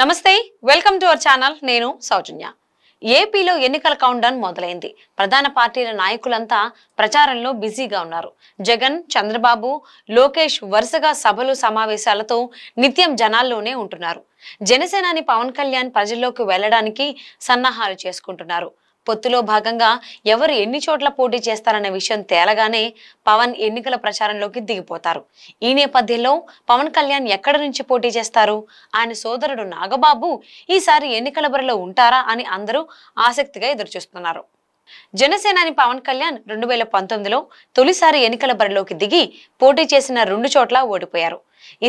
నమస్తే welcome to our channel నేను సౌజన్య ఏపీలో ఎన్నికల కౌంట్డౌన్ మొదలైంది ప్రధాన పార్టీల నాయకులంతా ప్రచారంలో బిజీగా ఉన్నారు జగన్ చంద్రబాబు లోకేష్ వరుసగా సభలు సమావేశాలతో నిత్యం జనాల్లోనే ఉంటున్నారు జనసేనాని పవన్ కళ్యాణ్ ప్రజల్లోకి వెళ్లడానికి సన్నాహాలు చేసుకుంటున్నారు పొత్తులో భాగంగా ఎవరు ఎన్ని చోట్ల పోటీ చేస్తారన్న విషయం తేలగానే పవన్ ఎన్నికల ప్రచారంలోకి దిగిపోతారు ఈ నేపథ్యంలో పవన్ కళ్యాణ్ ఎక్కడ నుంచి పోటీ చేస్తారు ఆయన సోదరుడు నాగబాబు ఈసారి ఎన్నికల బరిలో ఉంటారా అని అందరూ ఆసక్తిగా ఎదురుచూస్తున్నారు జనసేనాని పవన్ కళ్యాణ్ రెండు వేల పంతొమ్మిదిలో తొలిసారి ఎన్నికల బరిలోకి దిగి పోటీ చేసిన రెండు చోట్ల ఓడిపోయారు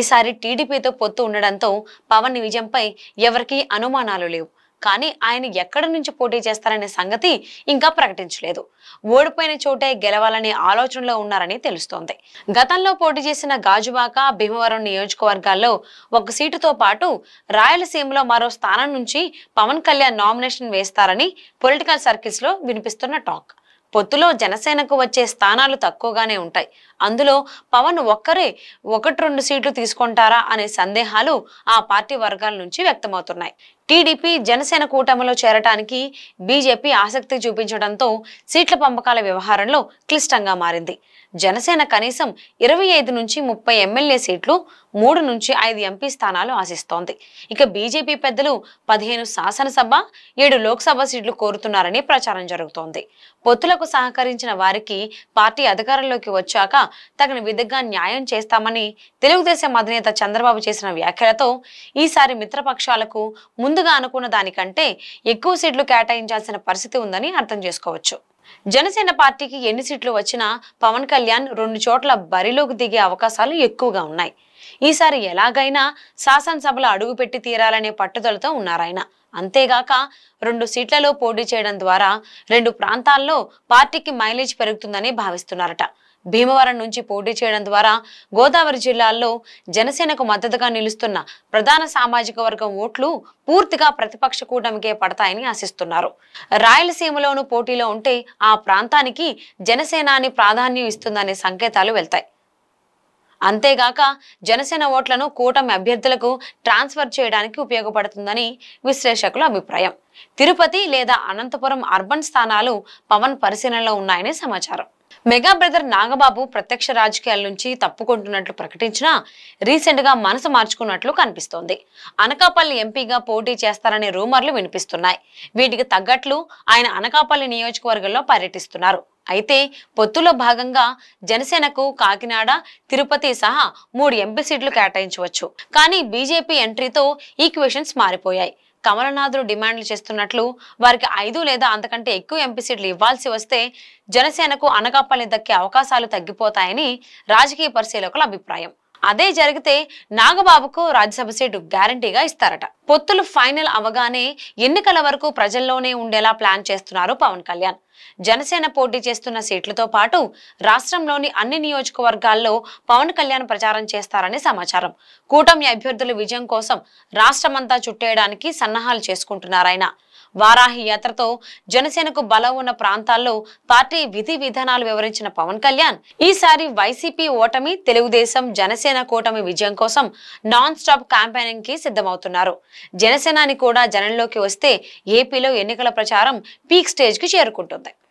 ఈసారి టీడీపీతో పొత్తు ఉండడంతో పవన్ విజయంపై ఎవరికీ అనుమానాలు లేవు కానీ ఆయన ఎక్కడి నుంచి పోటీ చేస్తారనే సంగతి ఇంకా ప్రకటించలేదు ఓడిపోయిన చోటే గెలవాలనే ఆలోచనలో ఉన్నారని తెలుస్తోంది గతంలో పోటీ చేసిన గాజువాక భీమవరం నియోజకవర్గాల్లో ఒక సీటుతో పాటు రాయలసీమలో మరో స్థానం నుంచి పవన్ కళ్యాణ్ నామినేషన్ వేస్తారని పొలిటికల్ సర్కిల్స్లో వినిపిస్తున్న టాక్ పొత్తులో జనసేనకు వచ్చే స్థానాలు తక్కువగానే ఉంటాయి అందులో పవన్ ఒక్కరే ఒకటి రెండు సీట్లు తీసుకుంటారా అనే సందేహాలు ఆ పార్టీ వర్గాల నుంచి వ్యక్తమవుతున్నాయి టీడీపీ జనసేన కూటమిలో చేరటానికి బీజేపీ ఆసక్తి చూపించడంతో సీట్ల పంపకాల వ్యవహారంలో క్లిష్టంగా మారింది జనసేన కనీసం ఇరవై ఐదు నుంచి ముప్పై ఎమ్మెల్యే సీట్లు మూడు నుంచి ఐదు ఎంపీ స్థానాలు ఆశిస్తోంది ఇక బీజేపీ పెద్దలు పదిహేను శాసనసభ ఏడు లోక్సభ సీట్లు కోరుతున్నారని ప్రచారం జరుగుతోంది పొత్తులకు సహకరించిన వారికి పార్టీ అధికారంలోకి వచ్చాక తగిన విధంగా న్యాయం చేస్తామని తెలుగుదేశం అధినేత చంద్రబాబు చేసిన వ్యాఖ్యలతో ఈసారి మిత్రపక్షాలకు ముందుగా అనుకున్న దానికంటే ఎక్కువ సీట్లు కేటాయించాల్సిన పరిస్థితి ఉందని అర్థం చేసుకోవచ్చు జనసేన పార్టీకి ఎన్ని సీట్లు వచ్చినా పవన్ కళ్యాణ్ రెండు చోట్ల బరిలోకి దిగే అవకాశాలు ఎక్కువగా ఉన్నాయి ఈసారి ఎలాగైనా శాసనసభలో అడుగుపెట్టి తీరాలనే పట్టుదలతో ఉన్నారాయన అంతేగాక రెండు సీట్లలో పోటీ చేయడం ద్వారా రెండు ప్రాంతాల్లో పార్టీకి మైలేజ్ పెరుగుతుందని భావిస్తున్నారట భీమవరం నుంచి పోటీ చేయడం ద్వారా గోదావరి జిల్లాల్లో జనసేనకు మద్దతుగా నిలుస్తున్న ప్రధాన సామాజిక వర్గం ఓట్లు పూర్తిగా ప్రతిపక్ష కూటమికే పడతాయని ఆశిస్తున్నారు రాయలసీమలోనూ పోటీలో ఉంటే ఆ ప్రాంతానికి జనసేనాని ప్రాధాన్యం ఇస్తుందనే సంకేతాలు వెళ్తాయి అంతేగాక జనసేన ఓట్లను కూటమి అభ్యర్థులకు ట్రాన్స్ఫర్ చేయడానికి ఉపయోగపడుతుందని విశ్లేషకుల అభిప్రాయం తిరుపతి లేదా అనంతపురం అర్బన్ స్థానాలు పవన్ పరిశీలనలో ఉన్నాయని సమాచారం మెగా బ్రదర్ నాగబాబు ప్రత్యక్ష రాజకీయాల నుంచి తప్పుకుంటున్నట్లు ప్రకటించినా గా మనసు మార్చుకున్నట్లు కనిపిస్తోంది అనకాపల్లి ఎంపీగా పోటీ చేస్తారనే రూమర్లు వినిపిస్తున్నాయి వీటికి తగ్గట్లు ఆయన అనకాపల్లి నియోజకవర్గంలో పర్యటిస్తున్నారు అయితే పొత్తులో భాగంగా జనసేనకు కాకినాడ తిరుపతి సహా మూడు ఎంపీ సీట్లు కేటాయించవచ్చు కానీ బీజేపీ ఎంట్రీతో ఈక్వేషన్స్ మారిపోయాయి కమలనాథులు డిమాండ్లు చేస్తున్నట్లు వారికి ఐదు లేదా అంతకంటే ఎక్కువ ఎంపీ సీట్లు ఇవ్వాల్సి వస్తే జనసేనకు అనకాపల్లి దక్కే అవకాశాలు తగ్గిపోతాయని రాజకీయ పరిశీలకుల అభిప్రాయం అదే జరిగితే నాగబాబుకు రాజ్యసభ సీటు గ్యారంటీగా ఇస్తారట పొత్తులు ఫైనల్ అవగానే ఎన్నికల వరకు ప్రజల్లోనే ఉండేలా ప్లాన్ చేస్తున్నారు పవన్ కళ్యాణ్ జనసేన పోటీ చేస్తున్న సీట్లతో పాటు రాష్ట్రంలోని అన్ని నియోజకవర్గాల్లో పవన్ కళ్యాణ్ ప్రచారం చేస్తారని సమాచారం కూటమి అభ్యర్థుల విజయం కోసం రాష్ట్రమంతా చుట్టేయడానికి సన్నాహాలు చేసుకుంటున్నారాయన వారాహి యాత్రతో జనసేనకు బలం ఉన్న ప్రాంతాల్లో పార్టీ విధి విధానాలు వివరించిన పవన్ కళ్యాణ్ ఈసారి వైసీపీ ఓటమి తెలుగుదేశం జనసేన కూటమి విజయం కోసం నాన్ స్టాప్ క్యాంపెయినింగ్ కి సిద్ధమవుతున్నారు జనసేనాని కూడా జనంలోకి వస్తే ఏపీలో ఎన్నికల ప్రచారం పీక్ స్టేజ్ కి చేరుకుంటుంది